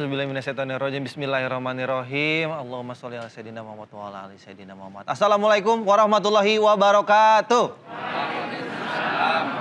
A'udzubillahiminasyaitonirrojim. Bismillahirrahmanirrahim. Allahumma sholli ala sayyidina Muhammad wa ala ali sayyidina Muhammad. Assalamualaikum warahmatullahi wabarakatuh. Waalaikumsalam.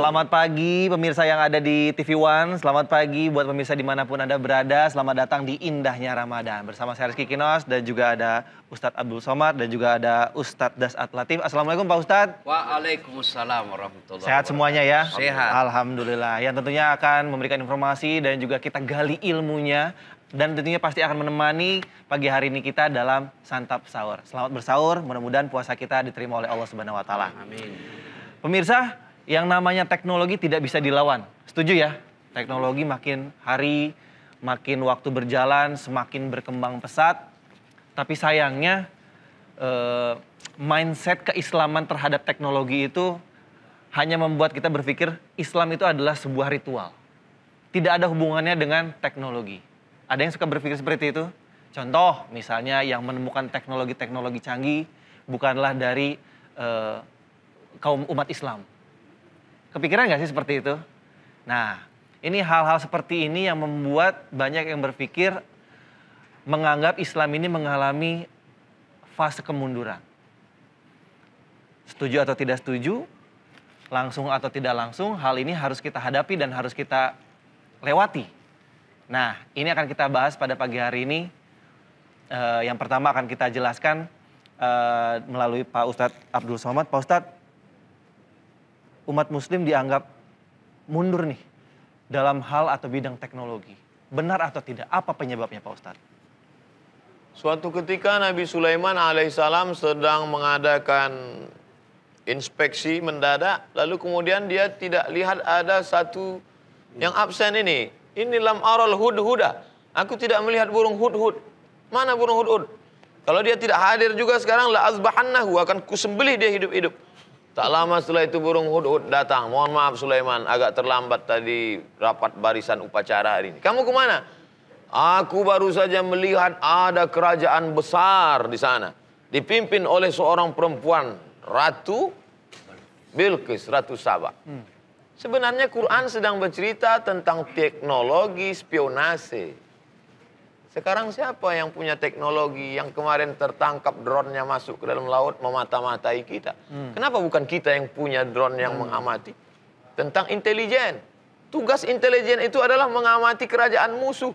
Selamat pagi pemirsa yang ada di TV One. Selamat pagi buat pemirsa dimanapun Anda berada. Selamat datang di Indahnya Ramadan. Bersama saya Rizky Kinos dan juga ada Ustadz Abdul Somad dan juga ada Ustadz Das Latif. Assalamualaikum Pak Ustadz. Waalaikumsalam warahmatullahi Sehat semuanya ya? Sehat. Alhamdulillah. Yang tentunya akan memberikan informasi dan juga kita gali ilmunya dan tentunya pasti akan menemani pagi hari ini kita dalam santap sahur. Selamat bersahur. mudah-mudahan puasa kita diterima oleh Allah Subhanahu wa taala. Amin. Pemirsa, yang namanya teknologi tidak bisa dilawan. Setuju ya? Teknologi makin hari, makin waktu berjalan, semakin berkembang pesat. Tapi sayangnya eh, mindset keislaman terhadap teknologi itu hanya membuat kita berpikir Islam itu adalah sebuah ritual. Tidak ada hubungannya dengan teknologi. Ada yang suka berpikir seperti itu? Contoh misalnya yang menemukan teknologi-teknologi canggih bukanlah dari eh, kaum umat Islam, Kepikiran nggak sih seperti itu? Nah, ini hal-hal seperti ini yang membuat banyak yang berpikir menganggap Islam ini mengalami fase kemunduran. Setuju atau tidak setuju, langsung atau tidak langsung, hal ini harus kita hadapi dan harus kita lewati. Nah, ini akan kita bahas pada pagi hari ini. Uh, yang pertama akan kita jelaskan uh, melalui Pak Ustadz Abdul Somad. Pak Ustadz, umat muslim dianggap mundur nih dalam hal atau bidang teknologi. Benar atau tidak? Apa penyebabnya Pak Ustadz? Suatu ketika Nabi Sulaiman alaihissalam sedang mengadakan inspeksi mendadak, lalu kemudian dia tidak lihat ada satu yang absen ini. Ini lam aral hud-huda. Aku tidak melihat burung hud-hud. Mana burung hud-hud? Kalau dia tidak hadir juga sekarang, la azbahannahu. Akan kusembelih dia hidup-hidup. Tak lama setelah itu burung hudhud datang. Mohon maaf Sulaiman, agak terlambat tadi rapat barisan upacara hari ini. Kamu kemana? Aku baru saja melihat ada kerajaan besar di sana. Dipimpin oleh seorang perempuan, Ratu Bilqis, Ratu Sabah. Hmm. Sebenarnya Quran sedang bercerita tentang teknologi spionase. Sekarang siapa yang punya teknologi yang kemarin tertangkap drone-nya masuk ke dalam laut memata-matai kita? Hmm. Kenapa bukan kita yang punya drone yang hmm. mengamati? Tentang intelijen. Tugas intelijen itu adalah mengamati kerajaan musuh.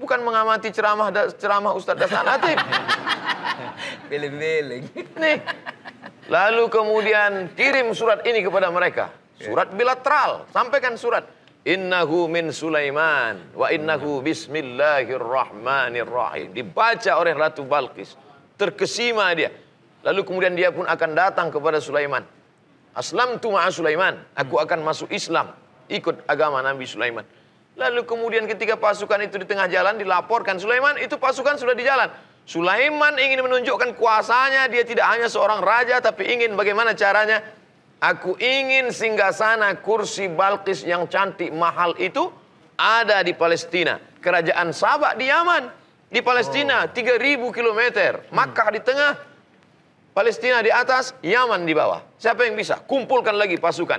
Bukan mengamati ceramah ceramah Ustadz Dasan Atif. Pilih-pilih. Nih. Lalu kemudian kirim surat ini kepada mereka. Surat bilateral. Sampaikan surat Innahu min Sulaiman wa innahu bismillahirrahmanirrahim. Dibaca oleh Ratu Balkis. Terkesima dia. Lalu kemudian dia pun akan datang kepada Sulaiman. Aslam tu ma'a Sulaiman. Aku hmm. akan masuk Islam. Ikut agama Nabi Sulaiman. Lalu kemudian ketika pasukan itu di tengah jalan dilaporkan Sulaiman itu pasukan sudah di jalan. Sulaiman ingin menunjukkan kuasanya, dia tidak hanya seorang raja tapi ingin bagaimana caranya Aku ingin singgah sana kursi Balkis yang cantik mahal itu ada di Palestina. Kerajaan Sabak di Yaman, di Palestina oh. 3000 km, Makkah hmm. di tengah, Palestina di atas, Yaman di bawah. Siapa yang bisa? Kumpulkan lagi pasukan.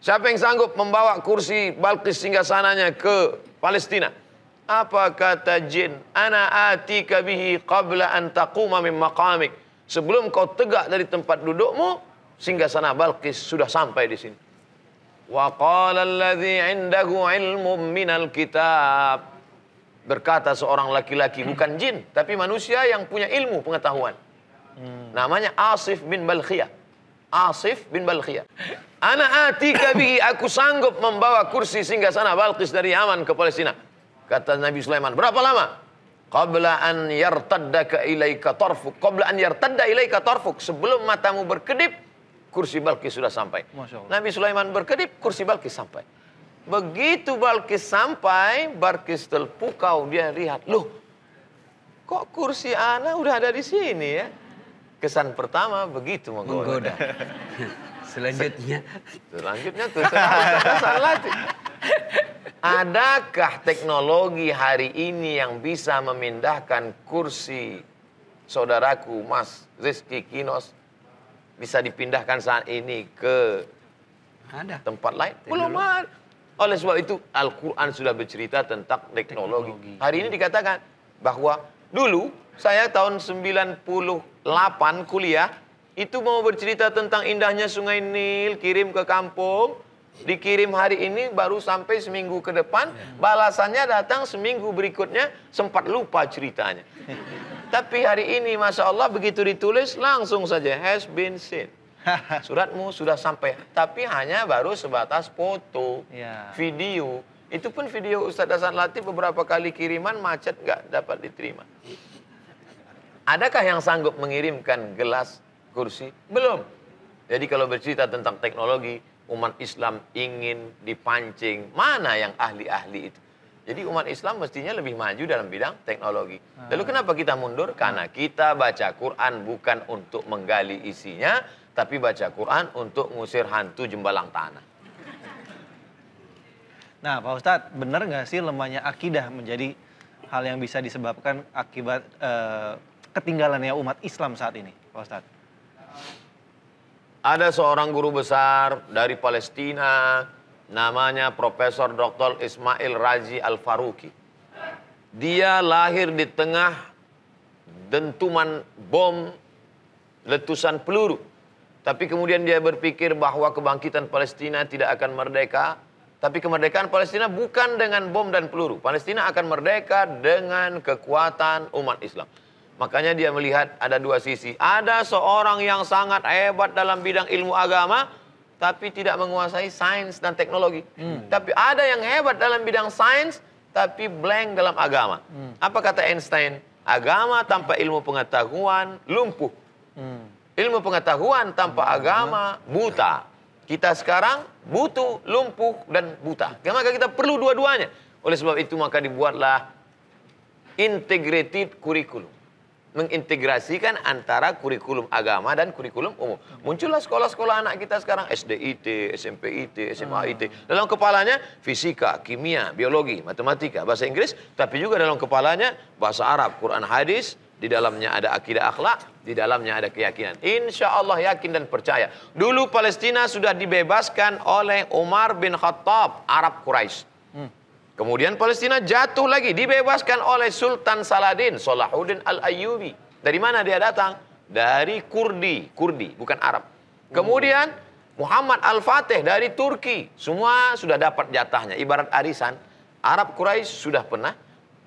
Siapa yang sanggup membawa kursi Balkis singgah sananya ke Palestina? Apa kata jin? Ana atika bihi qabla an taquma min maqamik. Sebelum kau tegak dari tempat dudukmu, sehingga sana Balkis sudah sampai di sini. Wa qala alladhi indahu ilmum minal kitab. Berkata seorang laki-laki, bukan jin, tapi manusia yang punya ilmu pengetahuan. Hmm. Namanya Asif bin Balkhiyah. Asif bin Balkhiyah. Ana atika bihi, aku sanggup membawa kursi singgah sana Balkis dari Yaman ke Palestina. Kata Nabi Sulaiman, berapa lama? Qabla an yartadda ilaika tarfuk. Qabla an yartadda ilaika tarfuk. Sebelum matamu berkedip, kursi Balkis sudah sampai. Nabi Sulaiman berkedip, kursi Balkis sampai. Begitu Balkis sampai, Balkis terpukau, dia lihat, loh kok kursi Ana udah ada di sini ya? Kesan pertama begitu menggoda. menggoda. Selanjutnya. Selanjutnya tuh kesan Adakah teknologi hari ini yang bisa memindahkan kursi saudaraku Mas Rizky Kinos bisa dipindahkan saat ini ke ada. tempat lain? Belum ada. Oleh sebab itu Al-Quran sudah bercerita tentang teknologi. teknologi. Hari ini dikatakan bahwa dulu saya tahun 98 kuliah itu mau bercerita tentang indahnya Sungai Nil, kirim ke kampung, dikirim hari ini baru sampai seminggu ke depan, ya. balasannya datang seminggu berikutnya sempat lupa ceritanya. Tapi hari ini Masya Allah begitu ditulis langsung saja has been seen. Suratmu sudah sampai. Tapi hanya baru sebatas foto, ya. video. Itu pun video Ustadz Hasan Latif beberapa kali kiriman macet nggak dapat diterima. Adakah yang sanggup mengirimkan gelas kursi? Belum. Jadi kalau bercerita tentang teknologi, umat Islam ingin dipancing. Mana yang ahli-ahli itu? Jadi umat Islam mestinya lebih maju dalam bidang teknologi. Ah. Lalu kenapa kita mundur? Karena kita baca Quran bukan untuk menggali isinya, tapi baca Quran untuk mengusir hantu jembalang tanah. Nah, Pak Ustadz, benar nggak sih lemahnya akidah menjadi hal yang bisa disebabkan akibat ketinggalan eh, ketinggalannya umat Islam saat ini, Pak Ustadz? Ada seorang guru besar dari Palestina Namanya Profesor Dr. Ismail Raji Al-Faruqi. Dia lahir di tengah dentuman bom letusan peluru. Tapi kemudian dia berpikir bahwa kebangkitan Palestina tidak akan merdeka. Tapi kemerdekaan Palestina bukan dengan bom dan peluru. Palestina akan merdeka dengan kekuatan umat Islam. Makanya dia melihat ada dua sisi. Ada seorang yang sangat hebat dalam bidang ilmu agama tapi tidak menguasai sains dan teknologi. Hmm. Tapi ada yang hebat dalam bidang sains, tapi blank dalam agama. Hmm. Apa kata Einstein? Agama tanpa hmm. ilmu pengetahuan lumpuh. Hmm. Ilmu pengetahuan tanpa hmm. agama buta. Kita sekarang butuh, lumpuh, dan buta. Maka kita perlu dua-duanya. Oleh sebab itu maka dibuatlah integrated curriculum mengintegrasikan antara kurikulum agama dan kurikulum umum. Muncullah sekolah-sekolah anak kita sekarang SDIT, SMPIT, SMAIT. Dalam kepalanya fisika, kimia, biologi, matematika, bahasa Inggris, tapi juga dalam kepalanya bahasa Arab, Quran, hadis, di dalamnya ada akidah akhlak, di dalamnya ada keyakinan. Insya Allah yakin dan percaya. Dulu Palestina sudah dibebaskan oleh Umar bin Khattab, Arab Quraisy. Kemudian Palestina jatuh lagi, dibebaskan oleh Sultan Saladin, Salahuddin al ayubi Dari mana dia datang? Dari Kurdi, Kurdi bukan Arab. Kemudian Muhammad Al-Fatih dari Turki, semua sudah dapat jatahnya, ibarat arisan. Arab Quraisy sudah pernah,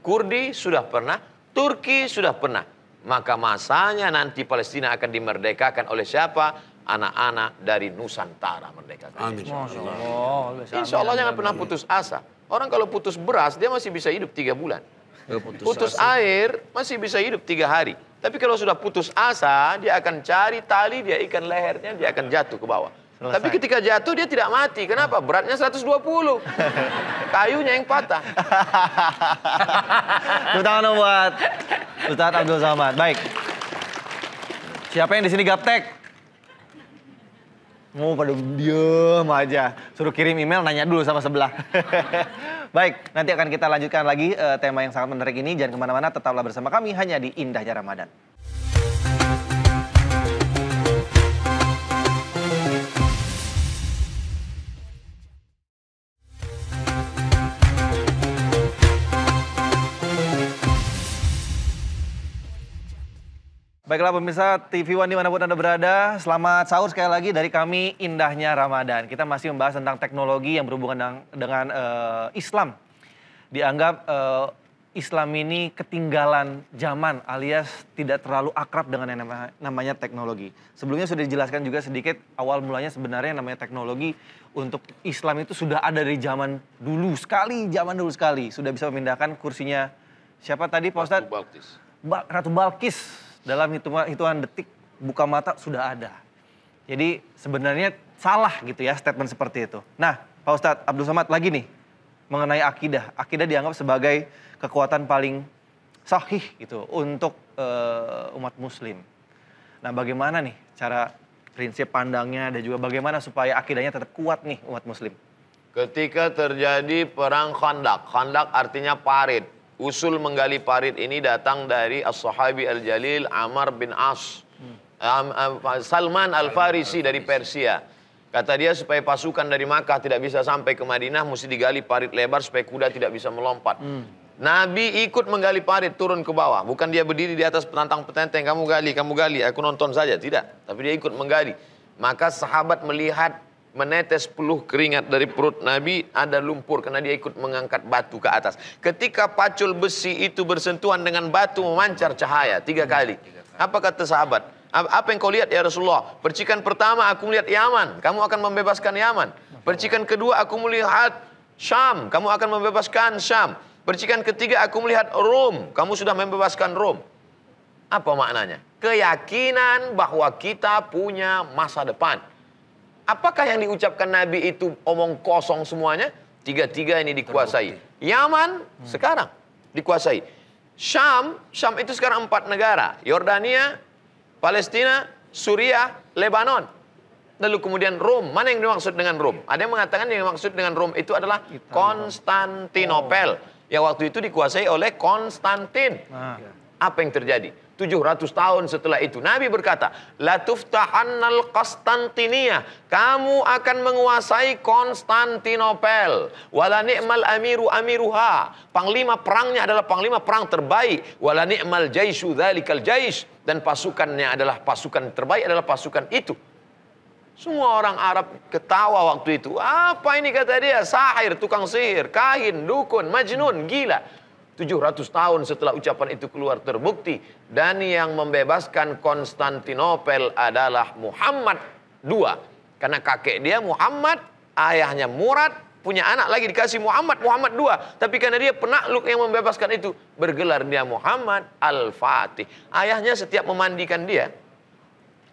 Kurdi sudah pernah, Turki sudah pernah. Maka masanya nanti Palestina akan dimerdekakan oleh siapa? Anak-anak dari Nusantara merdeka. Amin. Insya Allah, Insya Allah jangan pernah putus asa. Orang kalau putus beras, dia masih bisa hidup tiga bulan. Putus, putus air, masih bisa hidup tiga hari. Tapi kalau sudah putus asa, dia akan cari tali, dia ikan lehernya, dia akan jatuh ke bawah. Selesai. Tapi ketika jatuh, dia tidak mati. Kenapa? Beratnya 120. Kayunya yang patah. Tepuk buat Ustaz Abdul Samad. Baik. Siapa yang di sini gaptek? Mau oh, pada diem aja. Suruh kirim email nanya dulu sama sebelah. Baik, nanti akan kita lanjutkan lagi uh, tema yang sangat menarik ini. Jangan kemana-mana, tetaplah bersama kami hanya di Indahnya Ramadan. Baiklah pemirsa TV One dimanapun Anda berada, selamat sahur sekali lagi dari kami Indahnya Ramadan. Kita masih membahas tentang teknologi yang berhubungan dengan, dengan uh, Islam. Dianggap uh, Islam ini ketinggalan zaman alias tidak terlalu akrab dengan yang namanya, teknologi. Sebelumnya sudah dijelaskan juga sedikit awal mulanya sebenarnya namanya teknologi untuk Islam itu sudah ada dari zaman dulu sekali, zaman dulu sekali. Sudah bisa memindahkan kursinya siapa tadi Pak Ustadz? Ratu Balkis. Ratu Balkis dalam hitungan, hitungan detik buka mata sudah ada. Jadi sebenarnya salah gitu ya statement seperti itu. Nah, Pak Ustadz Abdul Somad lagi nih mengenai akidah. Akidah dianggap sebagai kekuatan paling sahih gitu untuk uh, umat muslim. Nah, bagaimana nih cara prinsip pandangnya dan juga bagaimana supaya akidahnya tetap kuat nih umat muslim? Ketika terjadi perang kondak, kondak artinya parit usul menggali parit ini datang dari as-sahabi al-jalil Amar bin As. Salman al-Farisi dari Persia. Kata dia supaya pasukan dari Makkah tidak bisa sampai ke Madinah mesti digali parit lebar supaya kuda tidak bisa melompat. Hmm. Nabi ikut menggali parit turun ke bawah. Bukan dia berdiri di atas penantang petenteng kamu gali, kamu gali, aku nonton saja, tidak. Tapi dia ikut menggali. Maka sahabat melihat menetes peluh keringat dari perut Nabi ada lumpur karena dia ikut mengangkat batu ke atas. Ketika pacul besi itu bersentuhan dengan batu memancar cahaya tiga hmm, kali. Apa kata sahabat? Apa yang kau lihat ya Rasulullah? Percikan pertama aku melihat Yaman, kamu akan membebaskan Yaman. Percikan kedua aku melihat Syam, kamu akan membebaskan Syam. Percikan ketiga aku melihat Rom, kamu sudah membebaskan Rom. Apa maknanya? Keyakinan bahwa kita punya masa depan. Apakah yang diucapkan Nabi itu omong kosong semuanya? Tiga-tiga ini dikuasai. Yaman hmm. sekarang dikuasai. Syam, Syam itu sekarang empat negara. Yordania, Palestina, Suriah, Lebanon. Lalu kemudian Rom. Mana yang dimaksud dengan Rom? Ada yang mengatakan yang dimaksud dengan Rom itu adalah Konstantinopel. Oh. Yang waktu itu dikuasai oleh Konstantin. Nah. Apa yang terjadi? 700 tahun setelah itu Nabi berkta latuftahanal Konstantinia kamu akan menguasai Konstantinopel wala ni'mal amiru amiruha panglima perangnya adalah panglima perang terbaik wala ni'mal jaisu dzalikal jais dan pasukannya adalah pasukan terbaik adalah pasukan itu semua orang Arab ketawa waktu itu. Apa ini kata dia? Sahir, tukang sihir, kahin, dukun, majnun, gila. 700 tahun setelah ucapan itu keluar terbukti dan yang membebaskan Konstantinopel adalah Muhammad II karena kakek dia Muhammad ayahnya Murad punya anak lagi dikasih Muhammad Muhammad II tapi karena dia penakluk yang membebaskan itu bergelar dia Muhammad Al-Fatih ayahnya setiap memandikan dia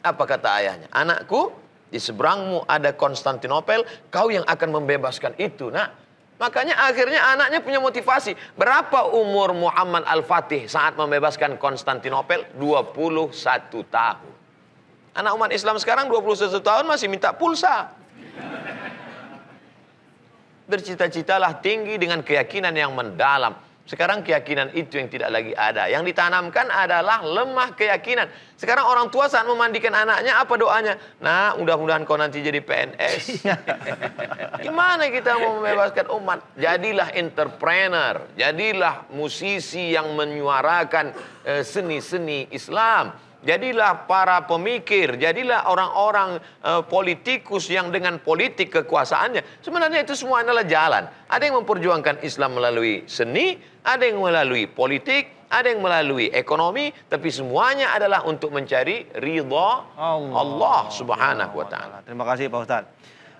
apa kata ayahnya anakku di seberangmu ada Konstantinopel kau yang akan membebaskan itu nak Makanya akhirnya anaknya punya motivasi. Berapa umur Muhammad Al-Fatih saat membebaskan Konstantinopel? 21 tahun. Anak umat Islam sekarang 21 tahun masih minta pulsa. Bercita-citalah tinggi dengan keyakinan yang mendalam. Sekarang keyakinan itu yang tidak lagi ada. Yang ditanamkan adalah lemah keyakinan. Sekarang orang tua saat memandikan anaknya apa doanya? Nah, mudah-mudahan kau nanti jadi PNS. Iya. Gimana kita mau membebaskan umat? Jadilah entrepreneur, jadilah musisi yang menyuarakan eh, seni-seni eh, Islam. Jadilah para pemikir, jadilah orang-orang e, politikus yang dengan politik kekuasaannya. Sebenarnya itu semua adalah jalan. Ada yang memperjuangkan Islam melalui seni, ada yang melalui politik, ada yang melalui ekonomi, tapi semuanya adalah untuk mencari ridha Allah, Allah Subhanahu wa taala. Terima kasih Pak Ustaz.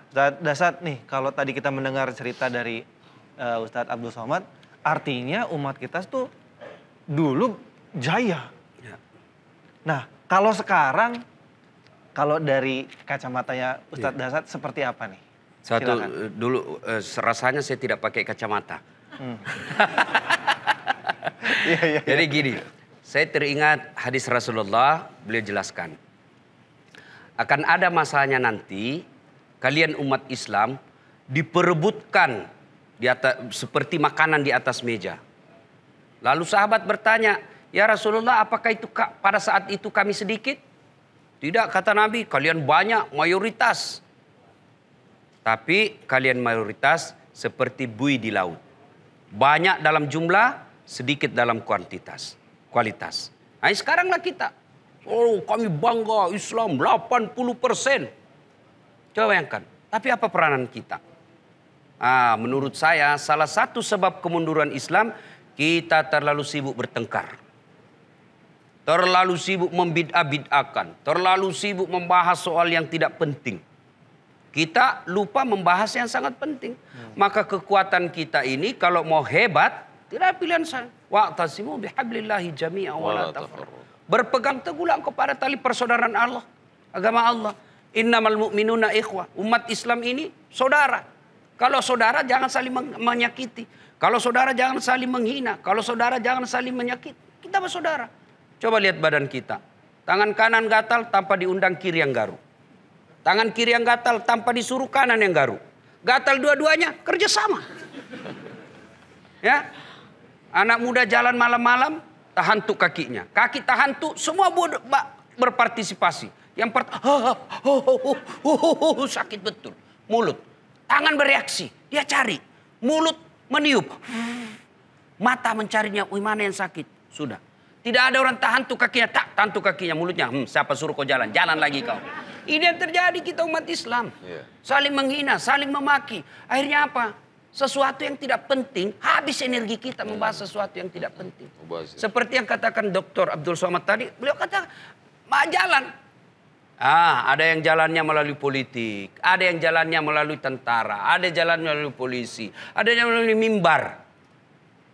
Ustaz Dasat nih, kalau tadi kita mendengar cerita dari uh, Ustadz Abdul Somad, artinya umat kita tuh dulu jaya. Ya. Nah, kalau sekarang kalau dari kacamatanya Ustadz ya. Dasat seperti apa nih? Satu Silakan. Eh, dulu eh, rasanya saya tidak pakai kacamata. Hmm. Iya, iya. Jadi gini, saya teringat hadis Rasulullah, beliau jelaskan. Akan ada masanya nanti, kalian umat Islam diperebutkan di atas, seperti makanan di atas meja. Lalu sahabat bertanya, ya Rasulullah apakah itu pada saat itu kami sedikit? Tidak kata Nabi, kalian banyak mayoritas. Tapi kalian mayoritas seperti bui di laut. Banyak dalam jumlah, sedikit dalam kuantitas, kualitas. Nah, sekaranglah kita. Oh, kami bangga Islam 80 persen. Coba bayangkan. Tapi apa peranan kita? Ah, menurut saya salah satu sebab kemunduran Islam kita terlalu sibuk bertengkar. Terlalu sibuk membid'ah-bid'akan. Terlalu sibuk membahas soal yang tidak penting. Kita lupa membahas yang sangat penting. Hmm. Maka kekuatan kita ini kalau mau hebat tidak pilihan saya. Wa'tasimu bihablillahi jami'a wa la Berpegang teguhlah kepada tali persaudaraan Allah, agama Allah. Innamal mu'minuna ikhwah. Umat Islam ini saudara. Kalau saudara jangan saling menyakiti. Kalau saudara jangan saling menghina. Kalau saudara jangan saling menyakiti. Kita bersaudara. Coba lihat badan kita. Tangan kanan gatal tanpa diundang kiri yang garuk. Tangan kiri yang gatal tanpa disuruh kanan yang garuk. Gatal dua-duanya kerjasama, Ya. Anak muda jalan malam-malam tahan tuh kakinya. Kaki tahan tuh semua berpartisipasi. Yang pertama oh, oh, oh, oh, oh, oh, sakit betul. Mulut. Tangan bereaksi, dia cari. Mulut meniup. Mata mencarinya, Wih, mana yang sakit? Sudah. Tidak ada orang tahan tuh kakinya, tak tahan tuh kakinya mulutnya. Hmm, siapa suruh kau jalan? Jalan lagi kau. Ini yang terjadi kita umat Islam. Yeah. Saling menghina, saling memaki. Akhirnya apa? Sesuatu yang tidak penting, habis energi kita membahas hmm. sesuatu yang tidak penting. Iya. Seperti yang katakan Dr. Abdul Somad tadi, beliau kata, jalan. Ah, ada yang jalannya melalui politik, ada yang jalannya melalui tentara, ada jalan melalui polisi, ada yang melalui mimbar,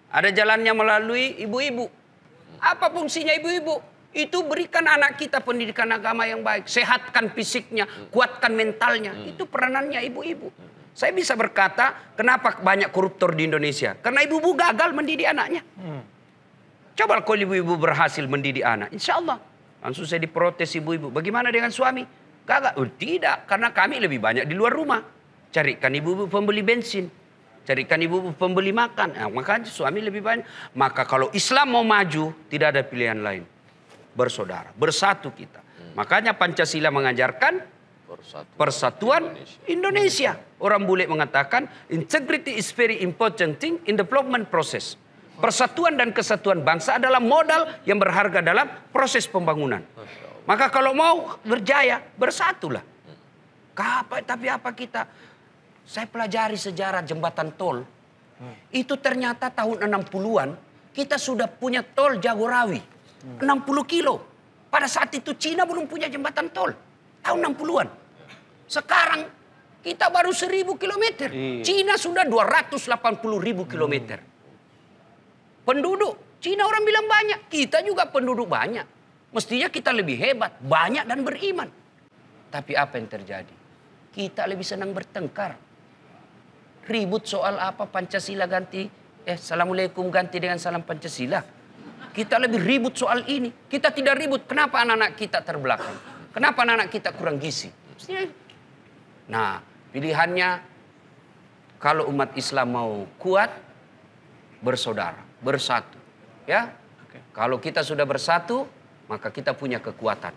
ada jalannya melalui ibu-ibu. Hmm. Apa fungsinya ibu-ibu? Itu berikan anak kita pendidikan agama yang baik, sehatkan fisiknya, kuatkan mentalnya. Hmm. Itu peranannya ibu-ibu. Saya bisa berkata, kenapa banyak koruptor di Indonesia? Karena ibu-ibu gagal mendidik anaknya. Hmm. Coba kalau ibu-ibu berhasil mendidik anak, insya Allah. Langsung saya diprotes ibu-ibu. Bagaimana dengan suami? Gagal. Oh, tidak, karena kami lebih banyak di luar rumah. Carikan ibu-ibu pembeli bensin. Carikan ibu pembeli makan. Nah, makanya suami lebih banyak. Maka kalau Islam mau maju, tidak ada pilihan lain bersaudara, bersatu kita. Hmm. Makanya Pancasila mengajarkan persatuan, persatuan Indonesia. Indonesia. Orang bule mengatakan integrity is very important thing in development process. Persatuan dan kesatuan bangsa adalah modal yang berharga dalam proses pembangunan. Maka kalau mau berjaya, bersatulah. Kapa, tapi apa kita? Saya pelajari sejarah jembatan tol. Itu ternyata tahun 60-an kita sudah punya tol Jagorawi. 60 kilo. Pada saat itu Cina belum punya jembatan tol. Tahun 60-an. Sekarang kita baru 1000 kilometer. Iya. Cina sudah 280 ribu kilometer. Hmm. Penduduk. Cina orang bilang banyak. Kita juga penduduk banyak. Mestinya kita lebih hebat. Banyak dan beriman. Tapi apa yang terjadi? Kita lebih senang bertengkar. Ribut soal apa Pancasila ganti. Eh, Assalamualaikum ganti dengan salam Pancasila. Kita lebih ribut soal ini. Kita tidak ribut. Kenapa anak-anak kita terbelakang? Kenapa anak-anak kita kurang gizi? Ya. Nah, pilihannya kalau umat Islam mau kuat, bersaudara, bersatu. Ya, kalau kita sudah bersatu, maka kita punya kekuatan.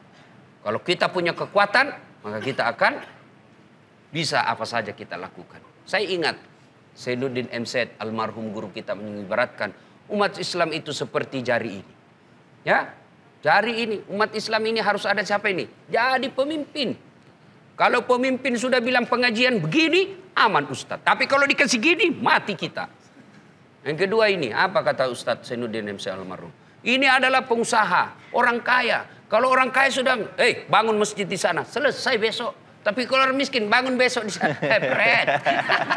Kalau kita punya kekuatan, maka kita akan bisa apa saja kita lakukan. Saya ingat Sayyiduddin MZ almarhum guru kita mengibaratkan umat Islam itu seperti jari ini. Ya, jari ini umat Islam ini harus ada siapa ini? Jadi pemimpin. Kalau pemimpin sudah bilang pengajian begini, aman Ustadz. Tapi kalau dikasih gini, mati kita. Yang kedua ini, apa kata Ustadz Senudin MC Almarhum? Ini adalah pengusaha, orang kaya. Kalau orang kaya sudah, eh hey, bangun masjid di sana, selesai besok. Tapi kalau orang miskin, bangun besok di sana. Hey,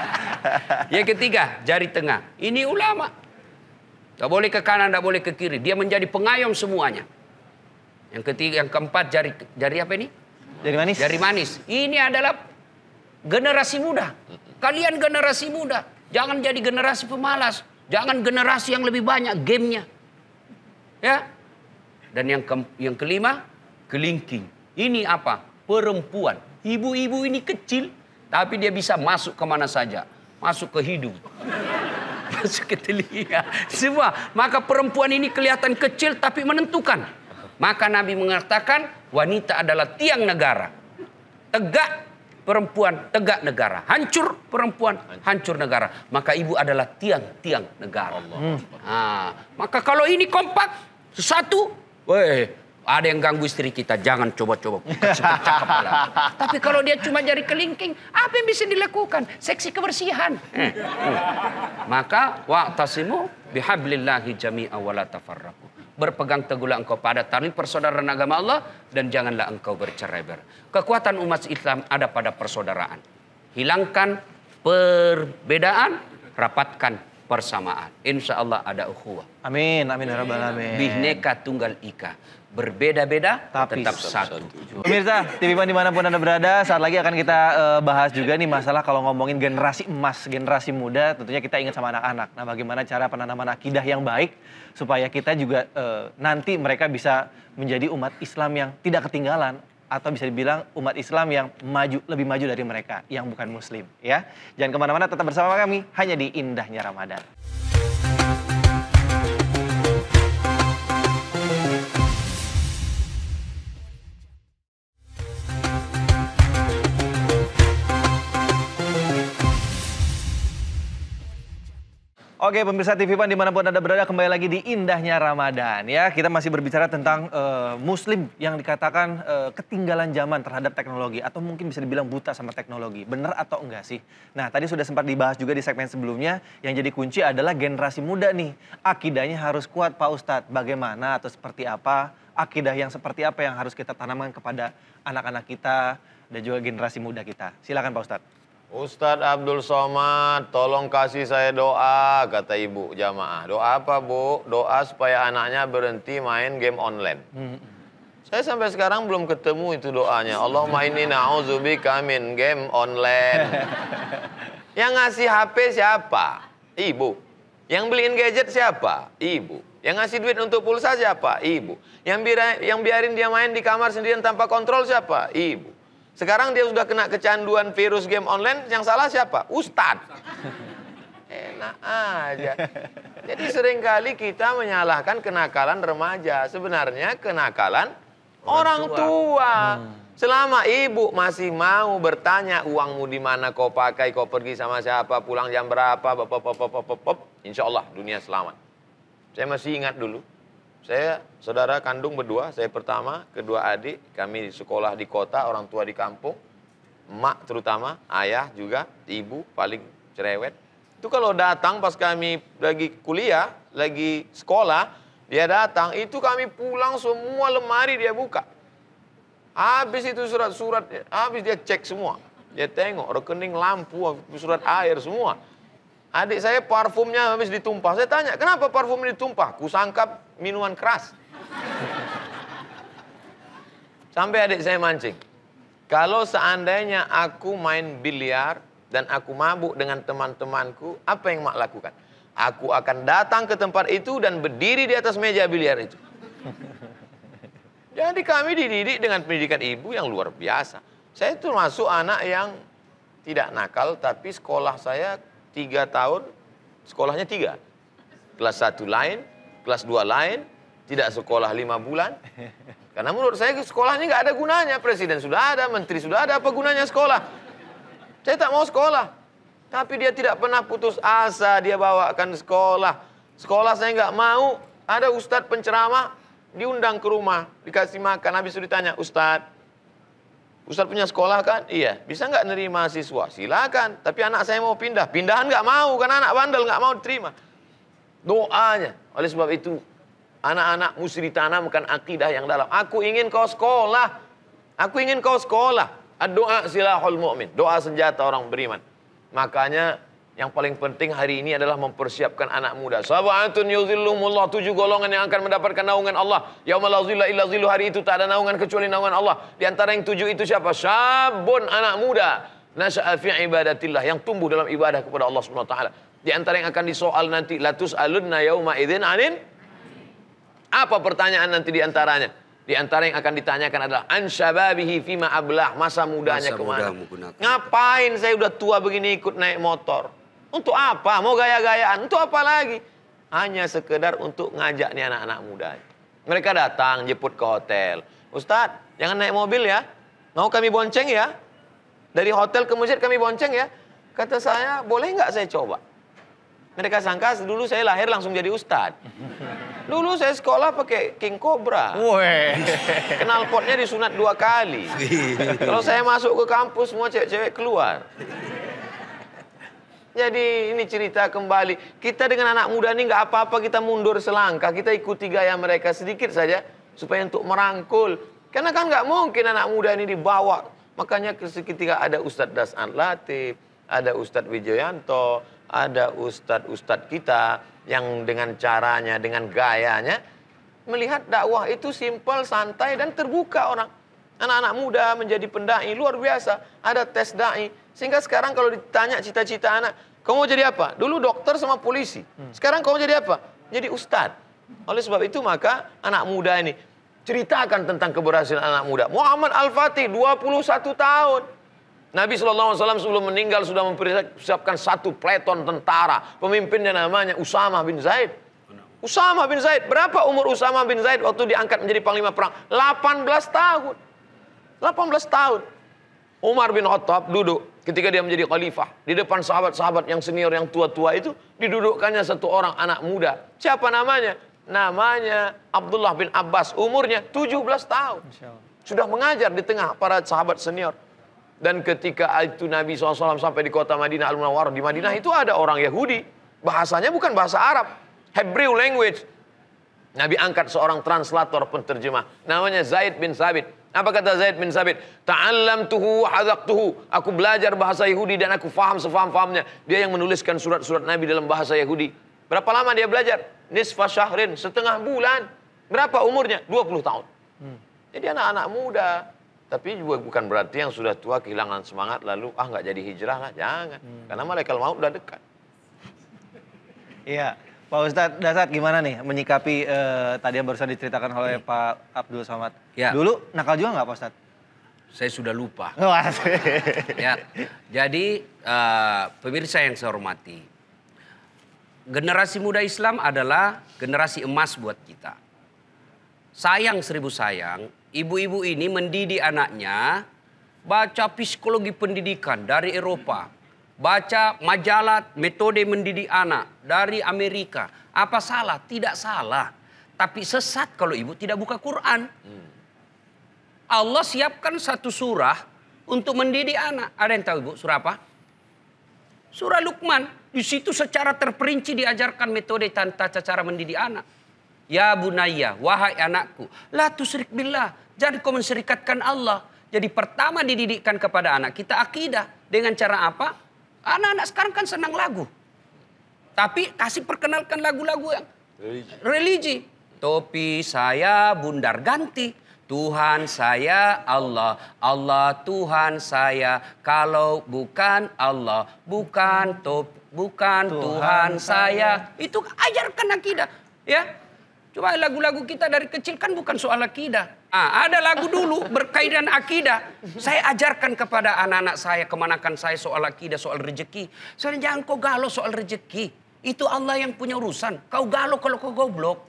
Yang ketiga, jari tengah. Ini ulama. Tidak boleh ke kanan, tidak boleh ke kiri. Dia menjadi pengayom semuanya. Yang ketiga, yang keempat jari jari apa ini? Jari manis. Jari manis. Ini adalah generasi muda. Kalian generasi muda. Jangan jadi generasi pemalas. Jangan generasi yang lebih banyak gamenya. Ya. Dan yang ke, yang kelima, kelingking. Ini apa? Perempuan. Ibu-ibu ini kecil, tapi dia bisa masuk kemana saja. Masuk ke hidung masuk ke telinga. Semua. Maka perempuan ini kelihatan kecil tapi menentukan. Maka Nabi mengatakan wanita adalah tiang negara. Tegak perempuan, tegak negara. Hancur perempuan, hancur negara. Maka ibu adalah tiang-tiang negara. Nah, maka kalau ini kompak, sesatu weh, ada yang ganggu istri kita, jangan coba-coba Tapi kalau dia cuma jari kelingking, apa yang bisa dilakukan? Seksi kebersihan. Hmm, hmm. Maka waqtasimu bihablillahi jami'a wa la Berpegang teguhlah engkau pada tali persaudaraan agama Allah dan janganlah engkau bercerai ber. Kekuatan umat Islam ada pada persaudaraan. Hilangkan perbedaan, rapatkan persamaan. Insya Allah ada ukhuwah. Amin, amin, ya rabbal Bihneka tunggal ika berbeda-beda tapi tetap satu. Pemirsa, TV One dimanapun Anda berada, saat lagi akan kita uh, bahas juga nih masalah kalau ngomongin generasi emas, generasi muda, tentunya kita ingat sama anak-anak. Nah, bagaimana cara penanaman akidah yang baik supaya kita juga uh, nanti mereka bisa menjadi umat Islam yang tidak ketinggalan atau bisa dibilang umat Islam yang maju lebih maju dari mereka yang bukan muslim ya. Jangan kemana-mana tetap bersama kami hanya di indahnya Ramadan. Oke pemirsa TV One dimanapun Anda berada kembali lagi di indahnya Ramadan ya. Kita masih berbicara tentang uh, muslim yang dikatakan uh, ketinggalan zaman terhadap teknologi atau mungkin bisa dibilang buta sama teknologi. Benar atau enggak sih? Nah tadi sudah sempat dibahas juga di segmen sebelumnya yang jadi kunci adalah generasi muda nih. Akidahnya harus kuat Pak Ustadz. Bagaimana atau seperti apa? Akidah yang seperti apa yang harus kita tanamkan kepada anak-anak kita dan juga generasi muda kita. Silakan Pak Ustadz. Ustadz Abdul Somad, tolong kasih saya doa, kata ibu jamaah. Doa apa bu? Doa supaya anaknya berhenti main game online. Hmm. Saya sampai sekarang belum ketemu itu doanya. Allah inni zubi kamin game online. Yang ngasih HP siapa? Ibu. Yang beliin gadget siapa? Ibu. Yang ngasih duit untuk pulsa siapa? Ibu. Yang, yang biarin dia main di kamar sendirian tanpa kontrol siapa? Ibu. Sekarang dia sudah kena kecanduan virus game online, yang salah siapa? Ustadz. Enak aja. Jadi seringkali kita menyalahkan kenakalan remaja. Sebenarnya kenakalan orang, orang tua. tua. Hmm. Selama ibu masih mau bertanya uangmu di mana kau pakai, kau pergi sama siapa, pulang jam berapa, pop, pop, pop, pop, pop, pop, insya Allah dunia selamat. Saya masih ingat dulu, saya saudara kandung berdua, saya pertama, kedua adik, kami di sekolah di kota, orang tua di kampung, emak terutama, ayah juga, ibu paling cerewet. Itu kalau datang pas kami lagi kuliah, lagi sekolah, dia datang, itu kami pulang semua lemari dia buka. Habis itu surat-surat, habis dia cek semua. Dia tengok, rekening lampu, surat air semua. Adik saya parfumnya habis ditumpah. Saya tanya, kenapa parfumnya ditumpah? Kusangkap minuman keras. Sampai adik saya mancing. Kalau seandainya aku main biliar dan aku mabuk dengan teman-temanku, apa yang mak lakukan? Aku akan datang ke tempat itu dan berdiri di atas meja biliar itu. Jadi kami dididik dengan pendidikan ibu yang luar biasa. Saya itu masuk anak yang tidak nakal, tapi sekolah saya tiga tahun, sekolahnya tiga. Kelas satu lain, kelas 2 lain, tidak sekolah lima bulan. Karena menurut saya sekolahnya ini nggak ada gunanya. Presiden sudah ada, menteri sudah ada, apa gunanya sekolah? Saya tak mau sekolah. Tapi dia tidak pernah putus asa, dia bawakan sekolah. Sekolah saya nggak mau, ada ustadz penceramah, diundang ke rumah, dikasih makan, habis itu ditanya, ustadz, ustadz punya sekolah kan? Iya, bisa nggak nerima siswa? Silakan. Tapi anak saya mau pindah, pindahan nggak mau, karena anak bandel nggak mau diterima doanya. Oleh sebab itu, anak-anak mesti ditanamkan akidah yang dalam. Aku ingin kau sekolah. Aku ingin kau sekolah. Doa silahul mu'min. Doa senjata orang beriman. Makanya yang paling penting hari ini adalah mempersiapkan anak muda. Sabatun yuzillumullah. Tujuh golongan yang akan mendapatkan naungan Allah. Yaumala zillah illa zillu. Hari itu tak ada naungan kecuali naungan Allah. Di antara yang tujuh itu siapa? Syabun anak muda. Nasya'a ibadatillah. Yang tumbuh dalam ibadah kepada Allah SWT. Di antara yang akan disoal nanti latus alunna yauma idzin anin. Apa pertanyaan nanti di antaranya? Di antara yang akan ditanyakan adalah an syababihi fima ablah, masa mudanya masa kemana? Ngapain saya udah tua begini ikut naik motor? Untuk apa? Mau gaya-gayaan? Untuk apa lagi? Hanya sekedar untuk ngajak nih anak-anak muda. Mereka datang jemput ke hotel. Ustadz, jangan naik mobil ya. Mau kami bonceng ya? Dari hotel ke masjid kami bonceng ya. Kata saya, boleh nggak saya coba? Mereka sangka dulu saya lahir langsung jadi ustad. Dulu saya sekolah pakai King Cobra. Kenal potnya disunat dua kali. Kalau saya masuk ke kampus semua cewek-cewek keluar. Jadi ini cerita kembali. Kita dengan anak muda ini nggak apa-apa kita mundur selangkah. Kita ikuti gaya mereka sedikit saja. Supaya untuk merangkul. Karena kan nggak mungkin anak muda ini dibawa. Makanya ketika ada Ustadz Das'an Latif. Ada Ustadz Wijoyanto ada ustadz-ustadz kita yang dengan caranya, dengan gayanya melihat dakwah itu simpel, santai dan terbuka orang. Anak-anak muda menjadi pendai luar biasa. Ada tes dai sehingga sekarang kalau ditanya cita-cita anak, kamu mau jadi apa? Dulu dokter sama polisi. Hmm. Sekarang kamu jadi apa? Jadi ustadz. Oleh sebab itu maka anak muda ini ceritakan tentang keberhasilan anak muda. Muhammad Al-Fatih 21 tahun Nabi SAW sebelum meninggal sudah mempersiapkan satu pleton tentara. Pemimpinnya namanya Usama bin Zaid. Usama bin Zaid. Berapa umur Usama bin Zaid waktu diangkat menjadi panglima perang? 18 tahun. 18 tahun. Umar bin Khattab duduk ketika dia menjadi khalifah. Di depan sahabat-sahabat yang senior, yang tua-tua itu. Didudukkannya satu orang anak muda. Siapa namanya? Namanya Abdullah bin Abbas. Umurnya 17 tahun. Sudah mengajar di tengah para sahabat senior. Dan ketika itu Nabi SAW sampai di kota Madinah Al-Munawwarah di Madinah itu ada orang Yahudi. Bahasanya bukan bahasa Arab. Hebrew language. Nabi angkat seorang translator penterjemah. Namanya Zaid bin Sabit. Apa kata Zaid bin Sabit? Taalam tuhu tuhu. Aku belajar bahasa Yahudi dan aku faham sefaham-fahamnya. Dia yang menuliskan surat-surat Nabi dalam bahasa Yahudi. Berapa lama dia belajar? Nisfa syahrin, setengah bulan. Berapa umurnya? 20 tahun. Hmm. Jadi anak-anak muda, tapi juga bukan berarti yang sudah tua kehilangan semangat lalu ah nggak jadi hijrah lah, jangan. Hmm. Karena malaikat mau udah dekat. Iya, Pak Ustadz Dasat gimana nih menyikapi eh, tadi yang barusan diceritakan oleh hmm. Pak Abdul Samad? Ya. Dulu nakal juga nggak Pak Ustadz? Saya sudah lupa. Oh, ya, jadi uh, pemirsa yang saya hormati, generasi muda Islam adalah generasi emas buat kita. Sayang seribu sayang, ibu-ibu ini mendidik anaknya baca psikologi pendidikan dari Eropa, baca majalah metode mendidik anak dari Amerika. Apa salah? Tidak salah. Tapi sesat kalau ibu tidak buka Quran. Allah siapkan satu surah untuk mendidik anak. Ada yang tahu ibu surah apa? Surah Luqman. Di situ secara terperinci diajarkan metode tata cara mendidik anak. Ya bunaya, wahai anakku, la tusyrik billah, jangan kau menserikatkan Allah. Jadi pertama dididikkan kepada anak kita akidah dengan cara apa? Anak-anak sekarang kan senang lagu. Tapi kasih perkenalkan lagu-lagu yang religi. religi. Topi saya bundar ganti. Tuhan saya Allah, Allah Tuhan saya. Kalau bukan Allah, bukan top, bukan Tuhan, Tuhan saya. saya. Itu ajarkan akidah, ya. Coba lagu-lagu kita dari kecil kan bukan soal akidah. Nah, ada lagu dulu berkaitan akidah. Saya ajarkan kepada anak-anak saya, kemanakan saya soal akidah, soal rejeki. Soalnya jangan kau galau soal rejeki. Itu Allah yang punya urusan. Kau galau kalau kau goblok.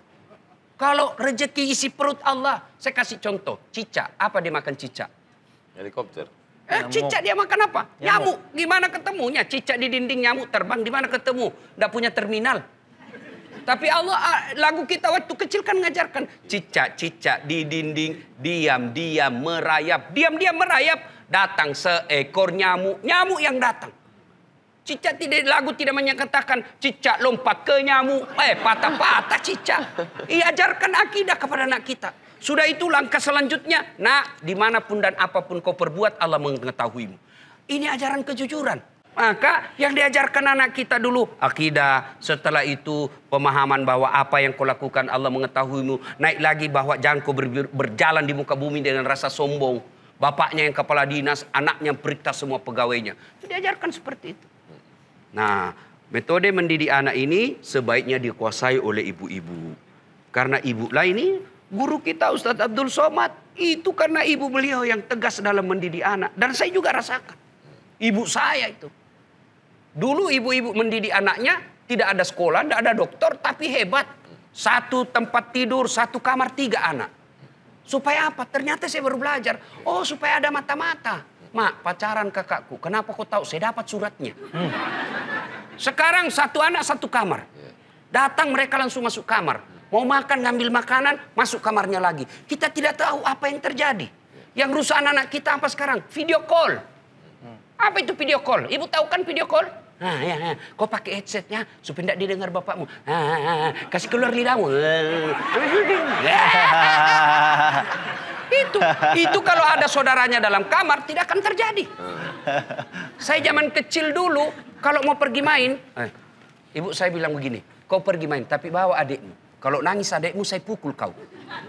Kalau rejeki isi perut Allah. Saya kasih contoh, cicak. Apa dia makan cicak? Helikopter. Eh, cicak dia makan apa? Nyamuk. nyamuk. Gimana ketemunya? Cicak di dinding nyamuk terbang. Di mana ketemu? Nggak punya terminal. Tapi Allah ah, lagu kita waktu kecil kan ngajarkan cicak-cicak di dinding, diam-diam merayap, diam-diam merayap datang seekor nyamuk, nyamuk yang datang. Cicak tidak lagu tidak menyatakan cicak lompat ke nyamuk, eh patah-patah cicak. Iajarkan akidah kepada anak kita. Sudah itu langkah selanjutnya, nak dimanapun dan apapun kau perbuat Allah mengetahuimu. Ini ajaran kejujuran. Maka ah, yang diajarkan anak kita dulu akidah. Setelah itu pemahaman bahwa apa yang kau lakukan Allah mengetahuimu. Naik lagi bahwa jangan kau ber berjalan di muka bumi dengan rasa sombong. Bapaknya yang kepala dinas, anaknya yang periksa semua pegawainya. Itu diajarkan seperti itu. Nah, metode mendidik anak ini sebaiknya dikuasai oleh ibu-ibu. Karena ibu lah ini guru kita Ustadz Abdul Somad. Itu karena ibu beliau yang tegas dalam mendidik anak. Dan saya juga rasakan. Ibu saya itu. Dulu ibu-ibu mendidik anaknya tidak ada sekolah, tidak ada dokter, tapi hebat. Satu tempat tidur, satu kamar, tiga anak. Supaya apa? Ternyata saya baru belajar. Oh supaya ada mata-mata. Mak pacaran kakakku, kenapa kau tahu? Saya dapat suratnya. Hmm. Sekarang satu anak satu kamar. Datang mereka langsung masuk kamar. Mau makan, ngambil makanan, masuk kamarnya lagi. Kita tidak tahu apa yang terjadi. Yang rusak anak-anak kita apa sekarang? Video call. Apa itu video call? Ibu tahu kan video call? Ah, ya, ya. Kau pakai headsetnya supaya tidak didengar bapakmu. Ah, ah, ah. ah. Kasih keluar lidahmu. itu, itu kalau ada saudaranya dalam kamar tidak akan terjadi. Saya zaman kecil dulu kalau mau pergi main, eh, ibu saya bilang begini, kau pergi main tapi bawa adikmu. Kalau nangis adekmu saya pukul kau.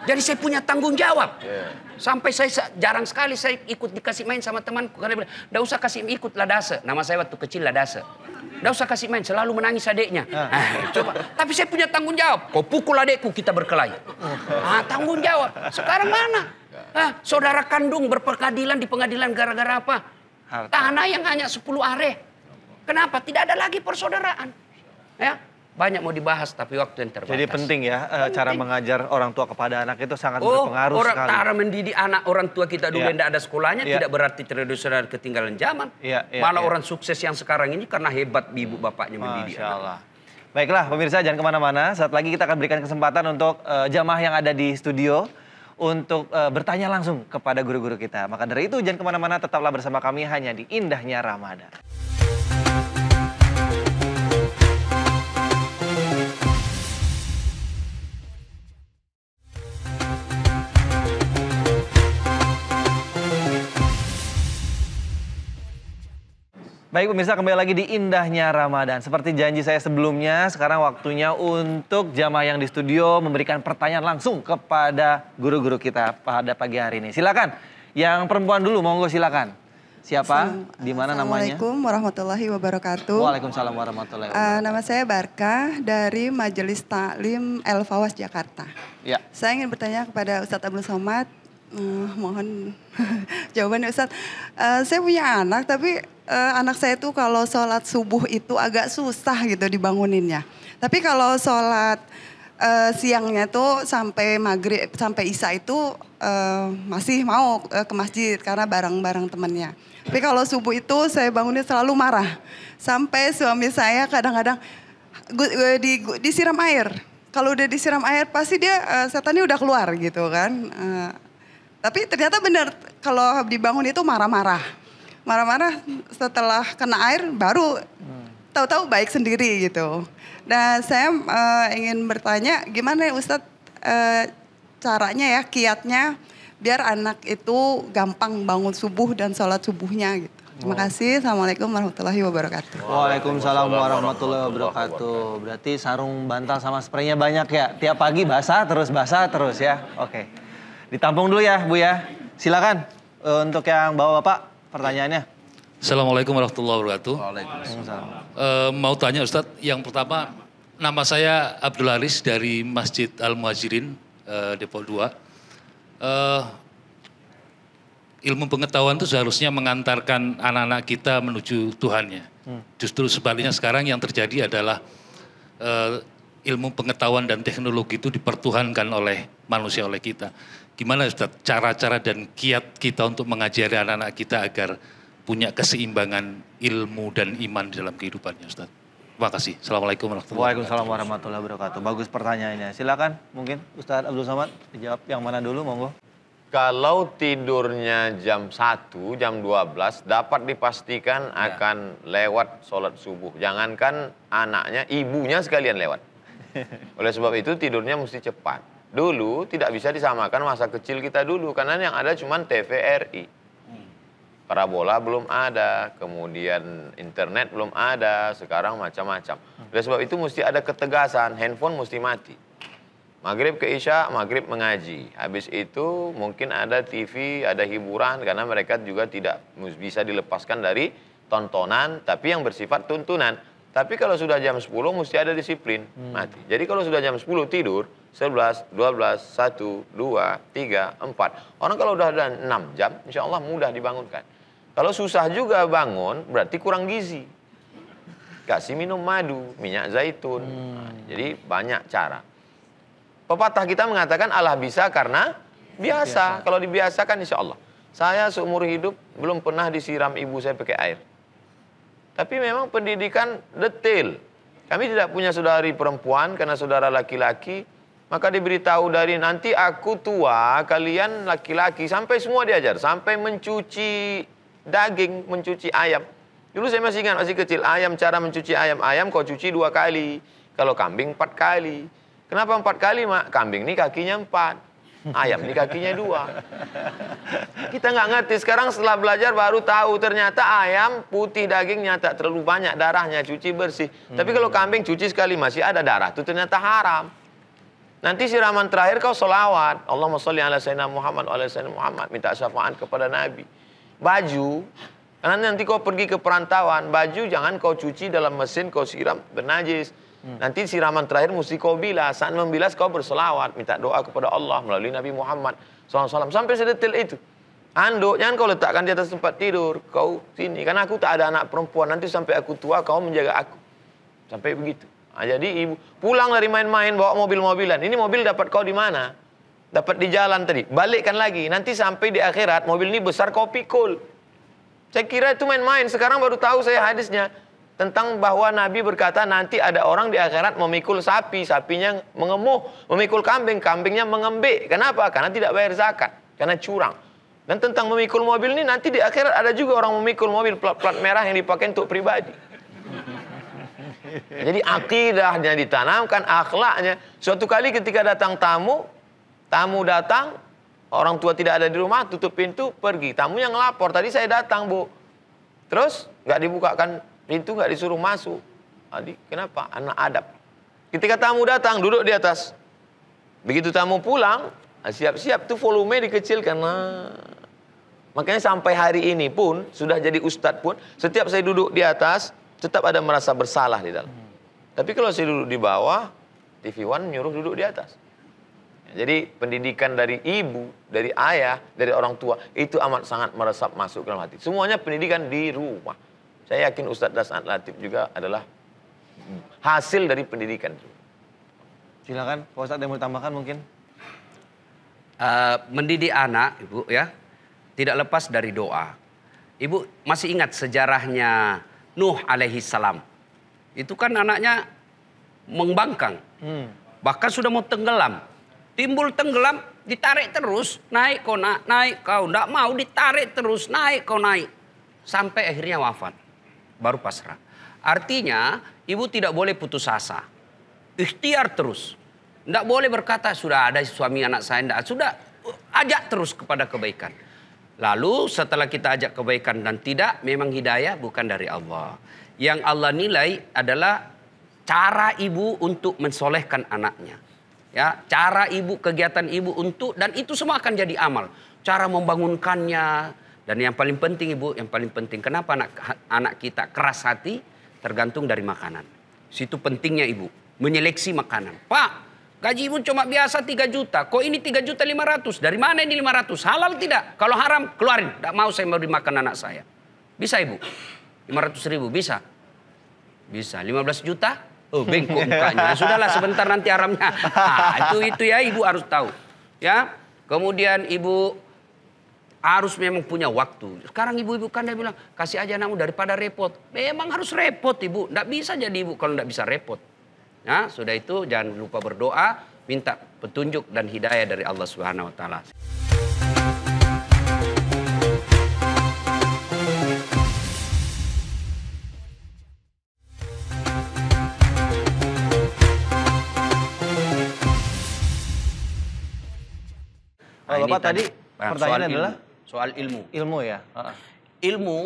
Jadi saya punya tanggung jawab. Yeah. Sampai saya jarang sekali saya ikut dikasih main sama temanku. Karena bilang, nggak usah kasih ikut Ladasa. Nama saya waktu kecil Ladasa. Nggak usah kasih main, selalu menangis adeknya. Yeah. coba. Tapi saya punya tanggung jawab. Kau pukul adekku, kita berkelahi. Oh. Ah, tanggung jawab. Sekarang mana? Ah, saudara kandung berpengadilan di pengadilan gara-gara apa? Tanah yang hanya 10 are. Kenapa? Tidak ada lagi persaudaraan. Ya, banyak mau dibahas tapi waktu yang terbatas. Jadi penting ya eh, penting. cara mengajar orang tua kepada anak itu sangat oh, berpengaruh orang, sekali. Cara mendidik anak orang tua kita dulu yeah. tidak ada sekolahnya yeah. tidak berarti tradisional ketinggalan zaman. Yeah, yeah, Malah yeah. orang sukses yang sekarang ini karena hebat ibu bapaknya mendidik Allah. anak. Baiklah pemirsa jangan kemana-mana. Saat lagi kita akan berikan kesempatan untuk uh, jamaah yang ada di studio untuk uh, bertanya langsung kepada guru-guru kita. Maka dari itu jangan kemana-mana tetaplah bersama kami hanya di Indahnya Ramadan. Baik pemirsa kembali lagi di indahnya Ramadan. Seperti janji saya sebelumnya, sekarang waktunya untuk jamaah yang di studio memberikan pertanyaan langsung kepada guru-guru kita pada pagi hari ini. Silakan. Yang perempuan dulu monggo silakan. Siapa? Di mana namanya? Assalamualaikum warahmatullahi wabarakatuh. Waalaikumsalam warahmatullahi eh, wabarakatuh. Uh, nama saya Barka dari Majelis Taklim El Fawas Jakarta. Ya. Saya ingin bertanya kepada Ustadz Abdul Somad. Uh, mohon jawabannya Ustadz. Uh, saya punya anak tapi uh, anak saya itu kalau sholat subuh itu agak susah gitu dibanguninnya. Tapi kalau sholat uh, siangnya itu sampai maghrib sampai isya itu uh, masih mau uh, ke masjid karena bareng-bareng temennya. Tapi kalau subuh itu saya bangunnya selalu marah. Sampai suami saya kadang-kadang di, disiram air. Kalau udah disiram air pasti dia uh, setannya udah keluar gitu kan. Uh, tapi ternyata benar kalau dibangun itu marah-marah marah-marah setelah kena air baru hmm. tahu-tahu baik sendiri gitu. Dan saya uh, ingin bertanya gimana ya, Ustadz uh, caranya ya kiatnya biar anak itu gampang bangun subuh dan sholat subuhnya gitu. Terima kasih. Assalamualaikum warahmatullahi wabarakatuh. Waalaikumsalam warahmatullahi wabarakatuh. Berarti sarung bantal sama spraynya banyak ya. Tiap pagi basah terus basah terus ya. Oke. Ditampung dulu ya Bu ya. Silakan eh, untuk yang bawa bapak pertanyaannya. Assalamualaikum warahmatullahi wabarakatuh. Waalaikumsalam. E, mau tanya Ustadz, yang pertama nama saya Abdul Aris dari Masjid Al Muhajirin e, eh, Depok 2. E, eh, ilmu pengetahuan itu seharusnya mengantarkan anak-anak kita menuju Tuhannya. Hmm. Justru sebaliknya sekarang yang terjadi adalah e, ilmu pengetahuan dan teknologi itu dipertuhankan oleh manusia oleh kita. Gimana Ustaz cara-cara dan kiat kita untuk mengajari anak-anak kita agar punya keseimbangan ilmu dan iman dalam kehidupannya Ustaz? Terima kasih. Assalamualaikum warahmatullahi wabarakatuh. Waalaikumsalam warahmatullahi wabarakatuh. Bagus pertanyaannya. Silakan mungkin Ustaz Abdul Samad jawab yang mana dulu monggo. Kalau tidurnya jam 1, jam 12 dapat dipastikan ya. akan lewat sholat subuh. Jangankan anaknya, ibunya sekalian lewat. Oleh sebab itu tidurnya mesti cepat. Dulu tidak bisa disamakan masa kecil kita dulu karena yang ada cuma TVRI. Hmm. Parabola belum ada, kemudian internet belum ada, sekarang macam-macam. Hmm. Oleh sebab itu mesti ada ketegasan, handphone mesti mati. Maghrib ke Isya, Maghrib mengaji. Habis itu mungkin ada TV, ada hiburan karena mereka juga tidak bisa dilepaskan dari tontonan tapi yang bersifat tuntunan. Tapi kalau sudah jam 10 mesti ada disiplin, hmm. mati. Jadi kalau sudah jam 10 tidur, 11, 12, 1, 2, 3, 4. Orang kalau sudah ada 6 jam, insya Allah mudah dibangunkan. Kalau susah juga bangun, berarti kurang gizi. Kasih minum madu, minyak zaitun. Hmm. Nah, jadi banyak cara. Pepatah kita mengatakan Allah bisa karena biasa. biasa. Kalau dibiasakan insya Allah. Saya seumur hidup belum pernah disiram ibu saya pakai air. Tapi memang pendidikan detail. Kami tidak punya saudari perempuan karena saudara laki-laki. Maka diberitahu dari nanti aku tua, kalian laki-laki sampai semua diajar. Sampai mencuci daging, mencuci ayam. Dulu saya masih ingat masih kecil, ayam cara mencuci ayam. Ayam kau cuci dua kali, kalau kambing empat kali. Kenapa empat kali mak? Kambing ini kakinya empat. Ayam di kakinya dua. Kita nggak ngerti. Sekarang setelah belajar baru tahu. Ternyata ayam putih dagingnya tak terlalu banyak darahnya. Cuci bersih. Hmm. Tapi kalau hmm. kambing cuci sekali masih ada darah. Itu ternyata haram. Nanti siraman terakhir kau selawat. Allahumma sholli ala sayyidina Muhammad ala sayyidina Muhammad. Minta syafaat kepada Nabi. Baju. Karena nanti kau pergi ke perantauan. Baju jangan kau cuci dalam mesin kau siram bernajis. Hmm. Nanti siraman terakhir mesti kau bilas. Saat membilas kau berselawat. Minta doa kepada Allah melalui Nabi Muhammad SAW. Sampai sedetil itu. Anduk, jangan kau letakkan di atas tempat tidur. Kau sini. Karena aku tak ada anak perempuan. Nanti sampai aku tua kau menjaga aku. Sampai begitu. Nah, jadi ibu pulang dari main-main bawa mobil-mobilan. Ini mobil dapat kau di mana? Dapat di jalan tadi. Balikkan lagi. Nanti sampai di akhirat mobil ini besar kau pikul. Saya kira itu main-main. Sekarang baru tahu saya hadisnya tentang bahwa Nabi berkata nanti ada orang di akhirat memikul sapi, sapinya mengemuh, memikul kambing, kambingnya mengembik. Kenapa? Karena tidak bayar zakat, karena curang. Dan tentang memikul mobil ini nanti di akhirat ada juga orang memikul mobil plat-plat merah yang dipakai untuk pribadi. Jadi akidahnya ditanamkan, akhlaknya. Suatu kali ketika datang tamu, tamu datang, orang tua tidak ada di rumah, tutup pintu, pergi. tamu yang lapor tadi saya datang bu. Terus nggak dibukakan itu nggak disuruh masuk. Adik, kenapa? Anak adab. Ketika tamu datang, duduk di atas. Begitu tamu pulang, ah, siap-siap tuh volume dikecilkan. karena makanya sampai hari ini pun, sudah jadi ustadz pun, setiap saya duduk di atas, tetap ada merasa bersalah di dalam. Tapi kalau saya duduk di bawah, TV One nyuruh duduk di atas. Jadi pendidikan dari ibu, dari ayah, dari orang tua itu amat sangat meresap masuk ke dalam hati. Semuanya pendidikan di rumah. Saya yakin Ustadz Dasan Latif juga adalah hasil dari pendidikan. Silakan, Pak Ustadz yang mau tambahkan mungkin. Uh, mendidik anak, Ibu ya, tidak lepas dari doa. Ibu masih ingat sejarahnya Nuh alaihi salam. Itu kan anaknya membangkang. Hmm. Bahkan sudah mau tenggelam. Timbul tenggelam, ditarik terus. Naik kau na naik kau. Tidak mau ditarik terus, naik kau naik. Sampai akhirnya wafat baru pasrah. Artinya ibu tidak boleh putus asa. Ikhtiar terus. Tidak boleh berkata sudah ada suami anak saya. Tidak. Sudah ajak terus kepada kebaikan. Lalu setelah kita ajak kebaikan dan tidak memang hidayah bukan dari Allah. Yang Allah nilai adalah cara ibu untuk mensolehkan anaknya. Ya, cara ibu kegiatan ibu untuk dan itu semua akan jadi amal. Cara membangunkannya, dan yang paling penting Ibu, yang paling penting kenapa anak anak kita keras hati tergantung dari makanan. Situ pentingnya Ibu, menyeleksi makanan. Pak, Gaji ibu cuma biasa 3 juta. Kok ini 3 juta 500? Dari mana ini 500? Halal tidak? Kalau haram keluarin. Tidak mau saya mau dimakan anak saya. Bisa ibu? 500 ribu bisa? Bisa. 15 juta? Oh bengkok mukanya. Sudahlah sebentar nanti haramnya. Nah, itu itu ya ibu harus tahu. Ya. Kemudian ibu harus memang punya waktu. Sekarang ibu-ibu kan dia bilang, kasih aja anakmu daripada repot. Memang harus repot ibu, tidak bisa jadi ibu kalau tidak bisa repot. ya sudah itu jangan lupa berdoa, minta petunjuk dan hidayah dari Allah Subhanahu wa taala. Bapak kan- tadi, tadi ah, pertanyaannya adalah Soal ilmu. Ilmu ya. Uh -uh. Ilmu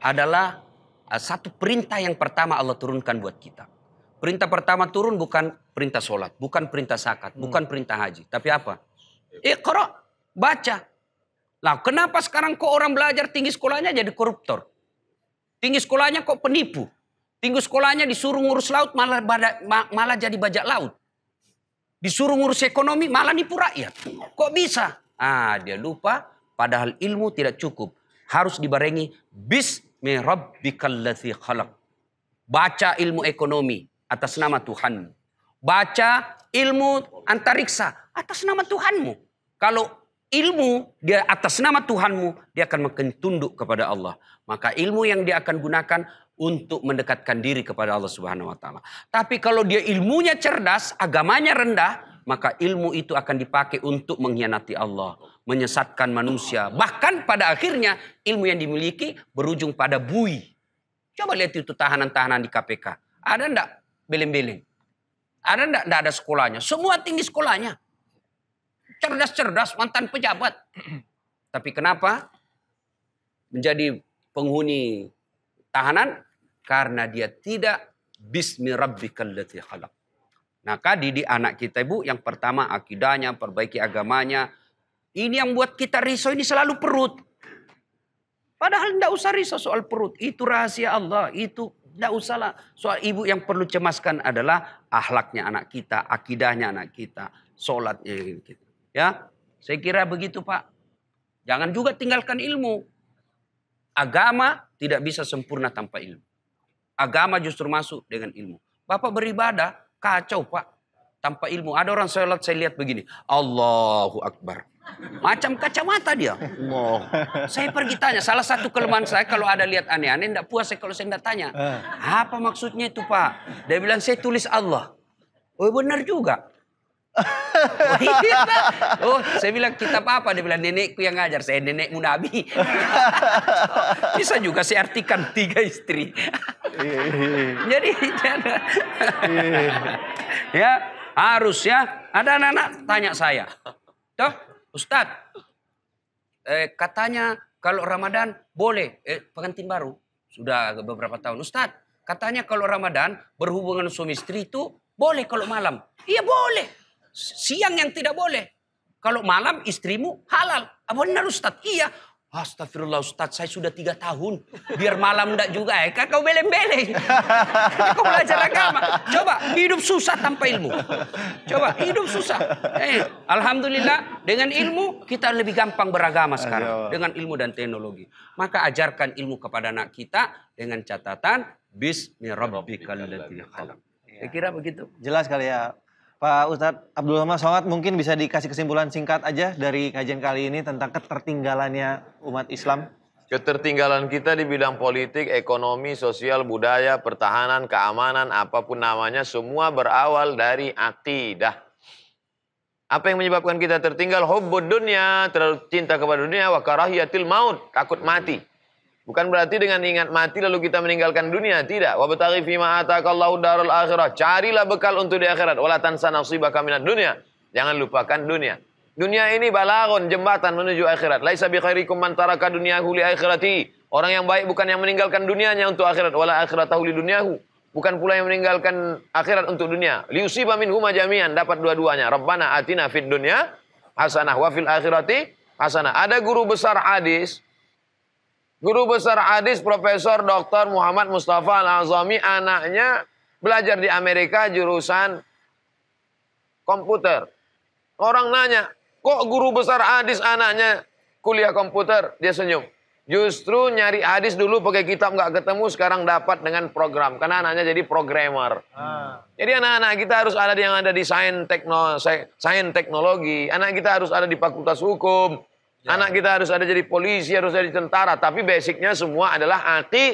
adalah eh, satu perintah yang pertama Allah turunkan buat kita. Perintah pertama turun bukan perintah sholat, bukan perintah zakat, hmm. bukan perintah haji. Tapi apa? Iqra, baca. Lah kenapa sekarang kok orang belajar tinggi sekolahnya jadi koruptor? Tinggi sekolahnya kok penipu? Tinggi sekolahnya disuruh ngurus laut malah bada, malah jadi bajak laut. Disuruh ngurus ekonomi malah nipu rakyat. Kok bisa? Ah dia lupa Padahal ilmu tidak cukup. Harus dibarengi bismi rabbikalladzi khalaq. Baca ilmu ekonomi atas nama Tuhanmu Baca ilmu antariksa atas nama Tuhanmu. Kalau ilmu dia atas nama Tuhanmu dia akan makin tunduk kepada Allah maka ilmu yang dia akan gunakan untuk mendekatkan diri kepada Allah Subhanahu wa taala tapi kalau dia ilmunya cerdas agamanya rendah maka ilmu itu akan dipakai untuk mengkhianati Allah, menyesatkan manusia. Bahkan pada akhirnya ilmu yang dimiliki berujung pada bui. Coba lihat itu tahanan-tahanan di KPK. Ada ndak beleng-beleng? Ada ndak, ndak ada sekolahnya? Semua tinggi sekolahnya. Cerdas-cerdas mantan pejabat. Tapi kenapa menjadi penghuni tahanan? Karena dia tidak bismi rabbikal ladzi khalaq. Maka nah, didik anak kita ibu yang pertama akidahnya, perbaiki agamanya. Ini yang buat kita risau ini selalu perut. Padahal tidak usah risau soal perut. Itu rahasia Allah. Itu tidak usahlah. Soal ibu yang perlu cemaskan adalah ahlaknya anak kita, akidahnya anak kita, sholatnya kita. Ya, saya kira begitu Pak. Jangan juga tinggalkan ilmu. Agama tidak bisa sempurna tanpa ilmu. Agama justru masuk dengan ilmu. Bapak beribadah, Kacau pak. Tanpa ilmu. Ada orang sholat saya lihat begini. Allahu Akbar. Macam kacamata dia. Wow. Saya pergi tanya. Salah satu kelemahan saya kalau ada lihat aneh-aneh. Tidak puas saya kalau saya tidak tanya. Eh. Apa maksudnya itu pak? Dia bilang saya tulis Allah. Oh benar juga. Oh, iya. oh, saya bilang kitab apa? Dia bilang nenekku yang ngajar. Saya nenekmu Nabi. Bisa juga saya artikan tiga istri. Iya. Jadi ya harus ya ada anak-anak tanya saya. Toh, Ustadz, eh, katanya kalau Ramadan boleh eh, pengantin baru sudah beberapa tahun. Ustadz, katanya kalau Ramadan berhubungan suami istri itu boleh kalau malam. Iya boleh. Siang yang tidak boleh. Kalau malam istrimu halal. Ah, benar Ustaz? Iya. Astagfirullah Ustaz, saya sudah tiga tahun. Biar malam enggak juga. Eh, kan kau beleng-beleng. Kan kau belajar agama. Coba, hidup susah tanpa ilmu. Coba, hidup susah. Eh, Alhamdulillah, dengan ilmu kita lebih gampang beragama sekarang. Dengan ilmu dan teknologi. Maka ajarkan ilmu kepada anak kita dengan catatan. Bismillahirrahmanirrahim. Saya kira begitu. Jelas kali ya Pak Ustadz Abdul Rahman Songat mungkin bisa dikasih kesimpulan singkat aja dari kajian kali ini tentang ketertinggalannya umat Islam. Ketertinggalan kita di bidang politik, ekonomi, sosial, budaya, pertahanan, keamanan, apapun namanya, semua berawal dari akidah. Apa yang menyebabkan kita tertinggal? Hubbud dunia, terlalu cinta kepada dunia, wakarahiyatil maut, takut mati. Bukan berarti dengan ingat mati lalu kita meninggalkan dunia, tidak. Wa bataghi fima ataqallahu darul akhirah. Carilah bekal untuk di akhirat. Wala tansa nasibaka minad dunia. Jangan lupakan dunia. Dunia ini balagon jembatan menuju akhirat. Laisa bi khairikum man taraka dunyahu li akhirati. Orang yang baik bukan yang meninggalkan dunianya untuk akhirat wala akhirat li dunyahu. Bukan pula yang meninggalkan akhirat untuk dunia. Liusiba huma jami'an dapat dua-duanya. Rabbana atina fid dunia. hasanah wa fil akhirati hasanah. Ada guru besar hadis Guru besar hadis Profesor Dr. Muhammad Mustafa Al-Azami anaknya belajar di Amerika jurusan komputer. Orang nanya, kok guru besar hadis anaknya kuliah komputer? Dia senyum. Justru nyari hadis dulu pakai kitab nggak ketemu, sekarang dapat dengan program. Karena anaknya jadi programmer. Hmm. Jadi anak-anak kita harus ada yang ada di sains teknologi. Anak kita harus ada di fakultas hukum, Ya. Anak kita harus ada jadi polisi, harus jadi tentara. Tapi basicnya semua adalah aki,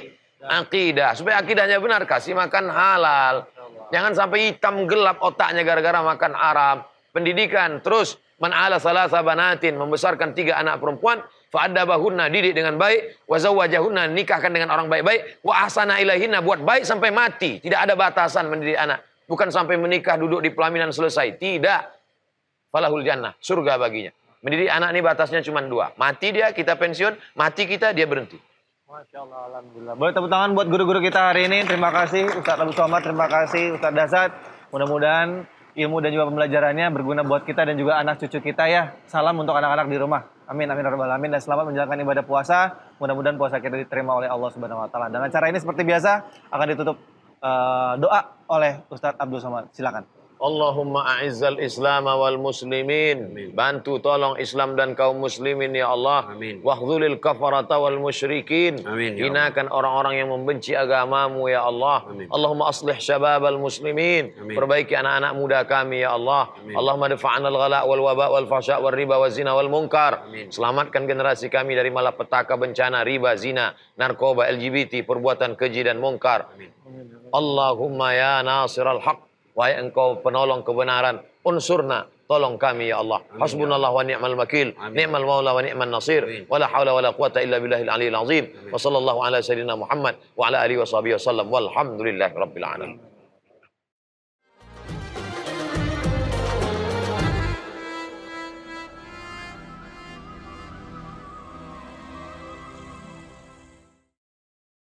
akidah. Supaya akidahnya benar, kasih makan halal. Jangan sampai hitam gelap otaknya gara-gara makan Arab. Pendidikan, terus menala salah sabanatin, membesarkan tiga anak perempuan. Fa'adabahunna didik dengan baik. Wazawajahunna nikahkan dengan orang baik-baik. Wa asana ilahinna buat baik sampai mati. Tidak ada batasan mendidik anak. Bukan sampai menikah duduk di pelaminan selesai. Tidak. Falahul jannah. Surga baginya. Mendidik anak ini batasnya cuma dua. Mati dia, kita pensiun. Mati kita, dia berhenti. Masya Allah, Alhamdulillah. Boleh tepuk tangan buat guru-guru kita hari ini. Terima kasih Ustadz Abu Somad, terima kasih Ustadz Dasat. Mudah-mudahan ilmu dan juga pembelajarannya berguna buat kita dan juga anak cucu kita ya. Salam untuk anak-anak di rumah. Amin, amin, rabbal alamin. Dan selamat menjalankan ibadah puasa. Mudah-mudahan puasa kita diterima oleh Allah Subhanahu Wa Taala. Dengan cara ini seperti biasa akan ditutup uh, doa oleh Ustadz Abdul Somad. Silakan. Allahumma a'izzal Islam wal muslimin. Amin. Bantu tolong Islam dan kaum muslimin ya Allah. Amin. Wahdhulil kafarata wal musyrikin. Amin. Ya Hinakan orang-orang yang membenci agamamu ya Allah. Amin. Allahumma aslih syabab al muslimin. Amin. Perbaiki anak-anak muda kami ya Allah. Amin. Allahumma dafa'ana al ghala wal waba wal fasya wal riba wal zina wal munkar. Amin. Selamatkan generasi kami dari malapetaka bencana riba, zina, narkoba, LGBT, perbuatan keji dan munkar. Amin. Allahumma ya nasir al haq Wahai engkau penolong kebenaran, unsurna tolong kami ya Allah. Hasbunallah wa ni'mal wakil, ni'mal maula wa ni'mal nasir. Wala haula wala quwata illa billahi al-'aliyyil 'azim. Wa sallallahu ala sayyidina Muhammad wa ala alihi wa sahbihi wa sallam. Walhamdulillahirabbil 'alamin.